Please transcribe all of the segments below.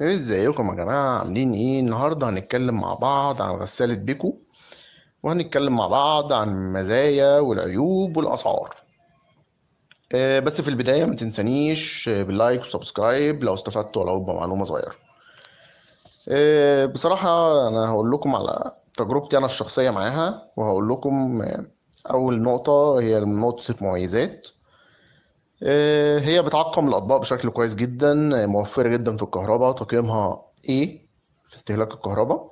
طيب، ازيكم يا جماعة عاملين ايه النهاردة هنتكلم مع بعض عن غسالة بيكو وهنتكلم مع بعض عن المزايا والعيوب والاسعار آه، بس في البداية ما تنسانيش آه، باللايك وسبسكرايب لو استفدتوا ولو بمعلومة صغيرة آه، بصراحة انا هقول لكم على تجربتي انا الشخصية معاها وهقول لكم اول نقطة هي نقطة المميزات آه، هي بتعقم الاطباق بشكل كويس جدا آه، موفره جدا في الكهرباء تقييمها ايه في استهلاك الكهرباء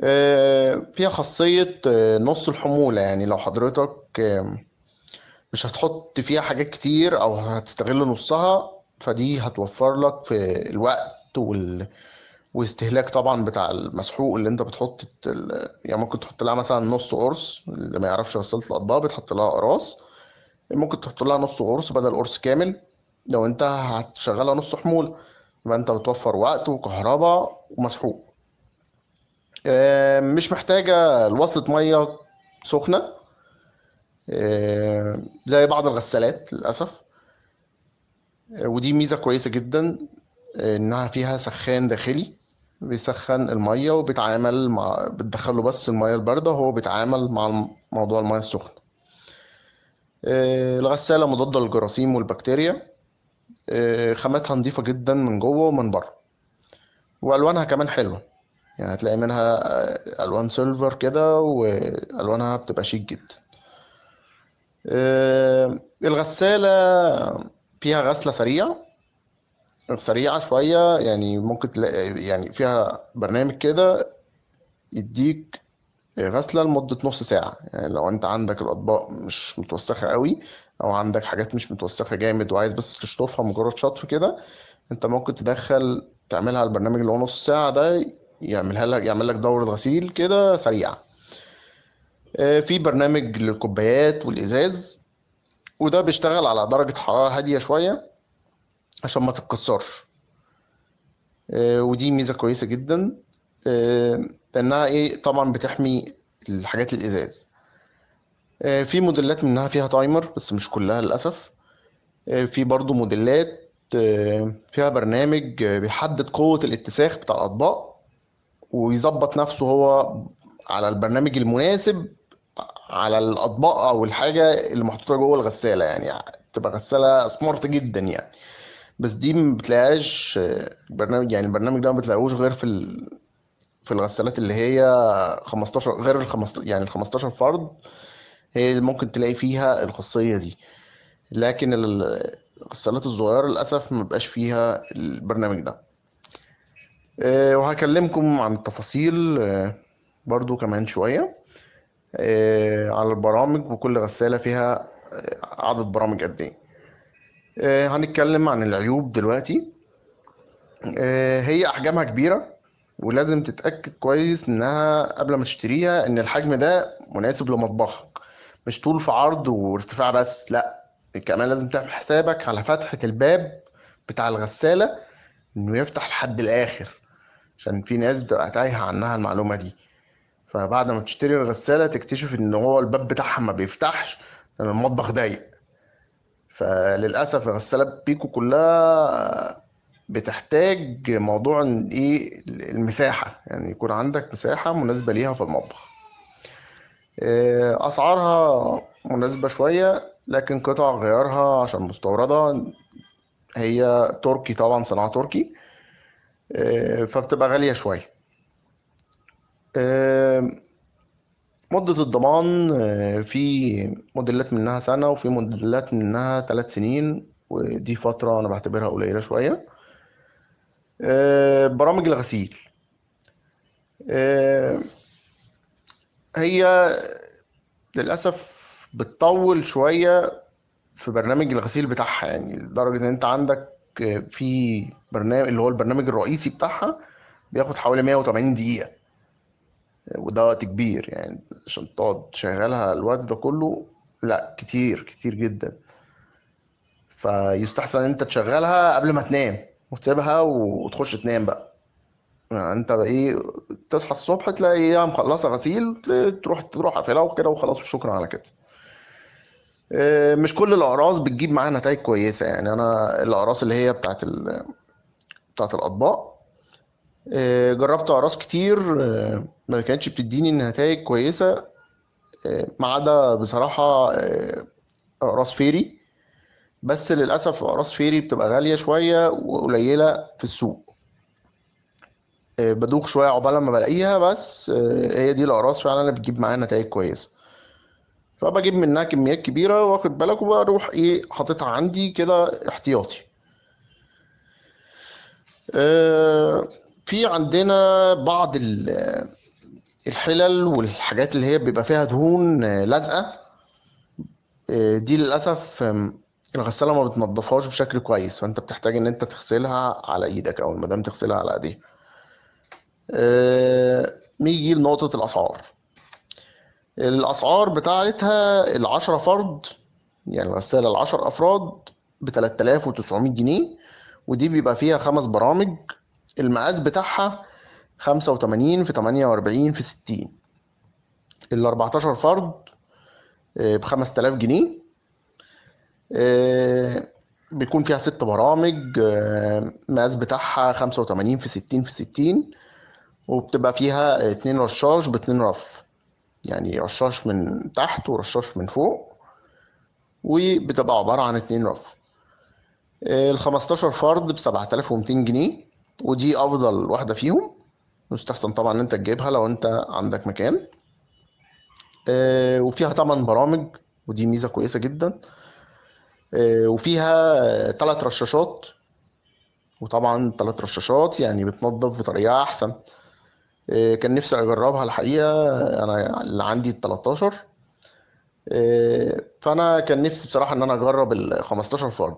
آه، فيها خاصيه نص الحموله يعني لو حضرتك مش هتحط فيها حاجات كتير او هتستغل نصها فدي هتوفر لك في الوقت وال... واستهلاك طبعا بتاع المسحوق اللي انت بتحط يعني ممكن تحط لها مثلا نص قرص اللي ما يعرفش غساله الاطباق بتحط لها قراص ممكن تحط لها نص قرص بدل قرص كامل لو انت هتشغلها نص حمولة يبقى انت بتوفر وقت وكهرباء ومسحوق آه، مش محتاجة الوصلة مية سخنة آه، زي بعض الغسالات للأسف آه، ودي ميزة كويسة جدا إنها فيها سخان داخلي بيسخن المية وبيتعامل مع بتدخله بس المية الباردة وهو بيتعامل مع موضوع المية السخنة آه، الغسالة مضادة للجراثيم والبكتيريا آه، خاماتها نضيفة جدا من جوه ومن بره وألوانها كمان حلوة يعني هتلاقي منها آه، ألوان سيلفر كده وألوانها بتبقى شيك جدا الغسالة فيها غسلة سريعة سريعة شوية يعني ممكن تلاقي يعني فيها برنامج كده يديك غسله لمده نص ساعه يعني لو انت عندك الاطباق مش متوسخه قوي او عندك حاجات مش متوسخه جامد وعايز بس تشطفها مجرد شطف كده انت ممكن تدخل تعملها على البرنامج اللي هو نص ساعه ده يعملها لك يعمل لك دوره غسيل كده سريعه آه، في برنامج للكوبايات والازاز وده بيشتغل على درجه حراره هاديه شويه عشان ما تتكسرش آه، ودي ميزه كويسه جدا لانها آه، ايه طبعا بتحمي الحاجات الازاز آه، في موديلات منها فيها تايمر بس مش كلها للاسف آه، في برضو موديلات فيها برنامج بيحدد قوة الاتساخ بتاع الأطباق ويظبط نفسه هو على البرنامج المناسب على الأطباق أو الحاجة اللي محطوطة جوه الغسالة يعني تبقى غسالة سمارت جدا يعني بس دي ما بتلاقيهاش البرنامج يعني البرنامج ده ما بتلاقيهوش غير في في الغسالات اللي هي 15 غير ال 15 يعني ال 15 فرد هي اللي ممكن تلاقي فيها الخاصية دي لكن الغسالات الصغيرة للأسف مبقاش فيها البرنامج ده آه، وهكلمكم عن التفاصيل آه، برضو كمان شوية آه، على البرامج وكل غسالة فيها عدد برامج قد ايه هنتكلم عن العيوب دلوقتي هي أحجامها كبيرة ولازم تتأكد كويس إنها قبل ما تشتريها إن الحجم ده مناسب لمطبخك مش طول في عرض وارتفاع بس لأ كمان لازم تعمل حسابك على فتحة الباب بتاع الغسالة إنه يفتح لحد الآخر عشان في ناس بتبقى تايهة عنها المعلومة دي فبعد ما تشتري الغسالة تكتشف إن هو الباب بتاعها ما بيفتحش لأن المطبخ ضيق فللأسف الغسالة بيكو كلها بتحتاج موضوع ايه المساحه يعني يكون عندك مساحه مناسبه ليها في المطبخ آه، اسعارها مناسبه شويه لكن قطع غيارها عشان مستورده هي تركي طبعا صناعه تركي آه، فبتبقى غاليه شويه آه، مدة الضمان في موديلات منها سنة وفي موديلات منها ثلاث سنين ودي فترة أنا بعتبرها قليلة شوية آه، برامج الغسيل آه، هي للأسف بتطول شوية في برنامج الغسيل بتاعها يعني لدرجة إن أنت عندك آه، في برنامج اللي هو البرنامج الرئيسي بتاعها بياخد حوالي 180 دقيقة وده وقت كبير يعني عشان تقعد تشغلها الوقت ده كله لا كتير كتير جدا فيستحسن ان انت تشغلها قبل ما تنام وتسيبها وتخش تنام بقى يعني انت بقى ايه تصحى الصبح تلاقيها مخلصه غسيل تروح تروح قافلها وكده وخلاص وشكرا على كده آه، مش كل الاقراص بتجيب معاها نتائج كويسه يعني انا الاقراص اللي هي بتاعت ال... بتاعت الاطباق آه، جربت اقراص كتير آه، ما كانتش بتديني نتائج كويسه ما عدا بصراحه اقراص فيري بس للأسف أقراص فيري بتبقى غالية شوية وقليلة في السوق آه، بدوخ شوية عقبال ما بلاقيها بس آه، هي دي الأقراص فعلا اللي بتجيب معايا نتايج كويسة فبجيب منها كميات كبيرة واخد بالك وبروح ايه حاططها عندي كده احتياطي آه، في عندنا بعض الحلل والحاجات اللي هي بيبقى فيها دهون لازقة دي للأسف الغسالة ما بتنضفهاش بشكل كويس فانت بتحتاج ان انت تغسلها على ايدك او المدام تغسلها على ايديها آه، نيجي لنقطة الاسعار الاسعار بتاعتها العشرة فرد يعني الغسالة العشر افراد ب 3900 جنيه ودي بيبقى فيها خمس برامج المقاس بتاعها 85 في 48 في 60 ال 14 فرد آه، ب 5000 جنيه آه، بيكون فيها ست برامج آه، مقاس بتاعها 85 في 60 في 60 وبتبقى فيها اتنين رشاش باتنين رف يعني رشاش من تحت ورشاش من فوق وبتبقى عبارة عن اتنين رف آه، الخمستاشر فرد بسبعة آلاف ومتين جنيه ودي أفضل واحدة فيهم مستحسن طبعا إن أنت تجيبها لو أنت عندك مكان وفيها تمن برامج ودي ميزة كويسة جدا آه، وفيها ثلاث رشاشات وطبعا ثلاث رشاشات يعني بتنظف بطريقه احسن آه، كان نفسي اجربها الحقيقه انا اللي عندي ال 13 آه، فانا كان نفسي بصراحه ان انا اجرب ال 15 فرد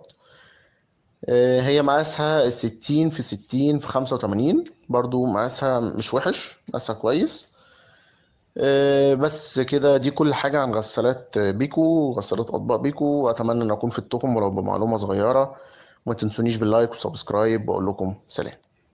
هي مقاسها 60 في 60 في 85 برضو مقاسها مش وحش مقاسها كويس آه، بس كده دي كل حاجة عن غسالات بيكو غسالات أطباق بيكو أتمنى أن أكون فدتكم ولو بمعلومة صغيرة ما تنسونيش باللايك وسبسكرايب وأقول لكم سلام